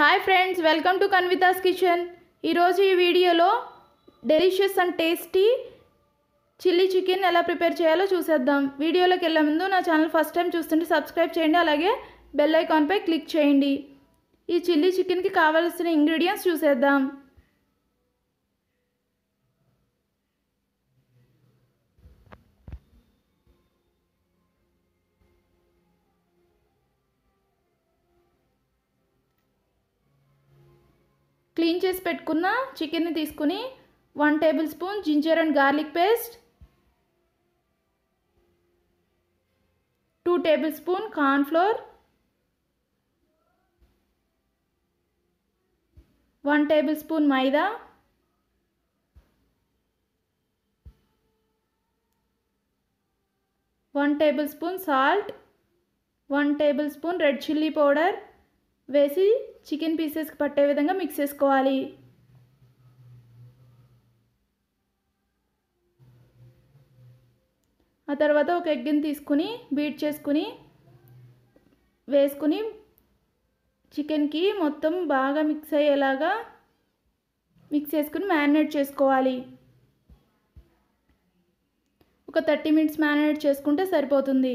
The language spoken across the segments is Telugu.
hi friends welcome to Kanvita's kitchen ఈరోజు ఈ వీడియోలో delicious and tasty chilli chicken ఎలా ప్రిపేర్ చేయాలో చూసేద్దాం వీడియోలోకి వెళ్ళే ముందు నా ఛానల్ ఫస్ట్ టైం చూస్తుంటే సబ్స్క్రైబ్ చేయండి అలాగే బెల్ ఐకాన్పై క్లిక్ చేయండి ఈ చిల్లీ చికెన్కి కావాల్సిన ఇంగ్రీడియంట్స్ చూసేద్దాం క్లీన్ చేసి పెట్టుకున్న చికెన్ని తీసుకుని one tablespoon ginger and garlic paste two tablespoon cornflour one tablespoon మైదా one tablespoon salt one tablespoon red chilli powder వేసి చికెన్ పీసెస్కి పట్టే విధంగా మిక్స్ చేసుకోవాలి ఆ తర్వాత ఒక ఎగ్గిని తీసుకుని బీట్ చేసుకుని వేసుకుని చికెన్కి మొత్తం బాగా మిక్స్ అయ్యేలాగా మిక్స్ చేసుకుని మ్యారినేట్ చేసుకోవాలి ఒక థర్టీ మినిట్స్ మ్యారినేట్ చేసుకుంటే సరిపోతుంది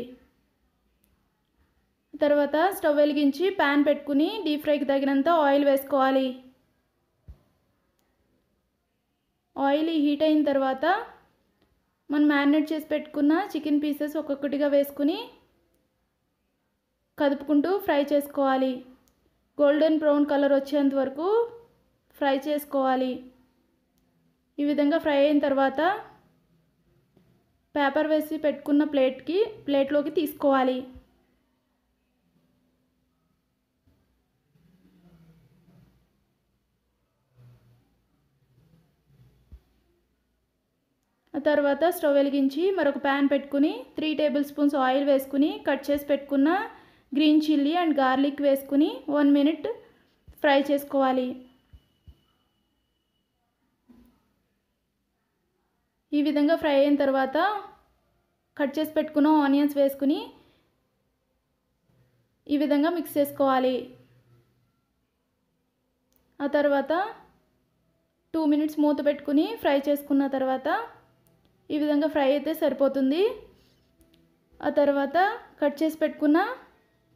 తర్వాత స్టవ్ వెలిగించి ప్యాన్ పెట్టుకుని డీప్ ఫ్రైకి తగినంత ఆయిల్ వేసుకోవాలి ఆయిల్ హీట్ అయిన తర్వాత మనం మ్యారినేట్ చేసి పెట్టుకున్న చికెన్ పీసెస్ ఒక్కొక్కటిగా వేసుకుని కదుపుకుంటూ ఫ్రై చేసుకోవాలి గోల్డెన్ బ్రౌన్ కలర్ వచ్చేంత వరకు ఫ్రై చేసుకోవాలి ఈ విధంగా ఫ్రై అయిన తర్వాత పేపర్ వేసి పెట్టుకున్న ప్లేట్కి ప్లేట్లోకి తీసుకోవాలి తర్వాత స్టవ్ వెలిగించి మరొక ప్యాన్ పెట్టుకుని త్రీ టేబుల్ స్పూన్స్ ఆయిల్ వేసుకుని కట్ చేసి పెట్టుకున్న గ్రీన్ చిల్లీ అండ్ గార్లిక్ వేసుకుని వన్ మినిట్ ఫ్రై చేసుకోవాలి ఈ విధంగా ఫ్రై అయిన తర్వాత కట్ చేసి పెట్టుకున్న ఆనియన్స్ వేసుకుని ఈ విధంగా మిక్స్ చేసుకోవాలి ఆ తర్వాత టూ మినిట్స్ మూత పెట్టుకుని ఫ్రై చేసుకున్న తర్వాత ఈ విధంగా ఫ్రై అయితే సరిపోతుంది ఆ తర్వాత కట్ చేసి పెట్టుకున్న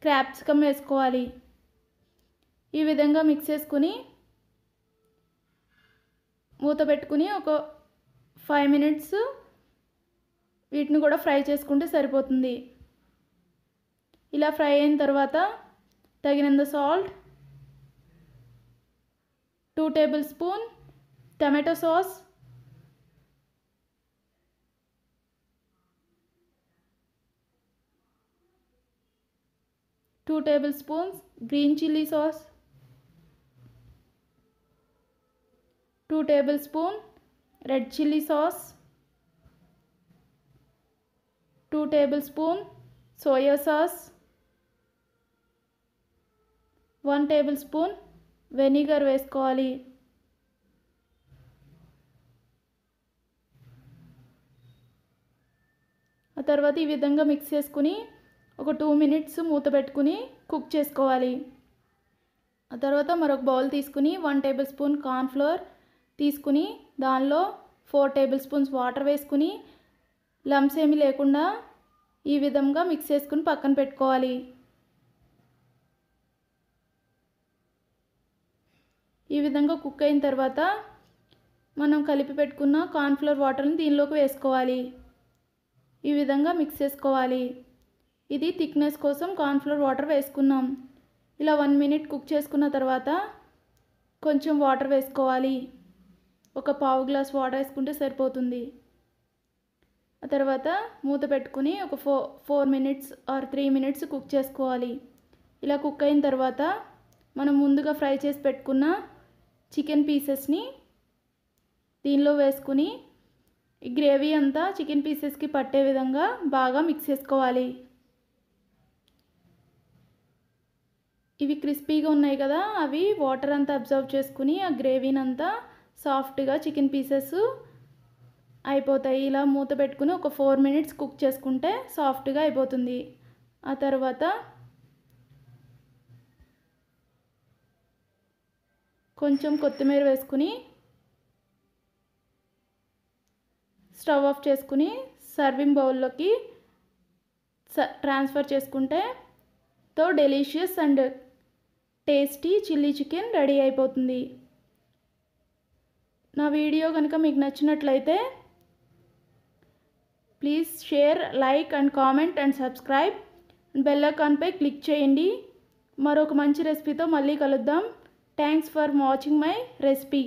క్రాప్సికమ్ వేసుకోవాలి ఈ విధంగా మిక్స్ చేసుకుని మూత పెట్టుకుని ఒక ఫైవ్ మినిట్స్ వీటిని కూడా ఫ్రై చేసుకుంటే సరిపోతుంది ఇలా ఫ్రై అయిన తర్వాత తగినంత salt two tablespoon tomato sauce two tablespoon green chilli sauce two tablespoon red chilli sauce two tablespoon soya sauce one tablespoon vinegar वेवाली आ तर विधा मिक्स ఒక టూ మినిట్స్ మూత పెట్టుకుని కుక్ చేసుకోవాలి ఆ తర్వాత మరొక బౌల్ తీసుకుని వన్ టేబుల్ స్పూన్ కార్న్ఫ్లోర్ తీసుకుని దానిలో ఫోర్ టేబుల్ స్పూన్స్ వాటర్ వేసుకుని లమ్స్ ఏమీ లేకుండా ఈ విధంగా మిక్స్ చేసుకుని పక్కన పెట్టుకోవాలి ఈ విధంగా కుక్ అయిన తర్వాత మనం కలిపి పెట్టుకున్న కార్న్ఫ్లోర్ వాటర్ని దీనిలోకి వేసుకోవాలి ఈ విధంగా మిక్స్ చేసుకోవాలి ఇది థిక్నెస్ కోసం కార్న్ఫ్లోర్ వాటర్ వేసుకున్నాం ఇలా వన్ మినిట్ కుక్ చేసుకున్న తర్వాత కొంచెం వాటర్ వేసుకోవాలి ఒక పావు గ్లాస్ వాటర్ వేసుకుంటే సరిపోతుంది ఆ తర్వాత మూత పెట్టుకుని ఒక four four minutes or three minutes cook చేసుకోవాలి ఇలా కుక్ అయిన తర్వాత మనం ముందుగా ఫ్రై చేసి పెట్టుకున్న చికెన్ పీసెస్ని దీనిలో వేసుకుని ఈ గ్రేవీ అంతా చికెన్ పీసెస్కి పట్టే విధంగా బాగా మిక్స్ చేసుకోవాలి ఇవి క్రిస్పీగా ఉన్నాయి కదా అవి వాటర్ అంతా అబ్జర్వ్ చేసుకుని ఆ గ్రేవీని అంతా సాఫ్ట్గా చికెన్ పీసెస్ అయిపోతాయి ఇలా మూత పెట్టుకుని ఒక ఫోర్ మినిట్స్ కుక్ చేసుకుంటే సాఫ్ట్గా అయిపోతుంది ఆ తర్వాత కొంచెం కొత్తిమీర వేసుకుని స్టవ్ ఆఫ్ చేసుకుని సర్వింగ్ బౌల్లోకి ట్రాన్స్ఫర్ చేసుకుంటే తో delicious and tasty chilli chicken ready అయిపోతుంది నా వీడియో కనుక మీకు నచ్చినట్లయితే please share like and comment and subscribe bell ఐకాన్పై క్లిక్ చేయండి మరొక మంచి రెసిపీతో మళ్ళీ కలుద్దాం thanks for watching my recipe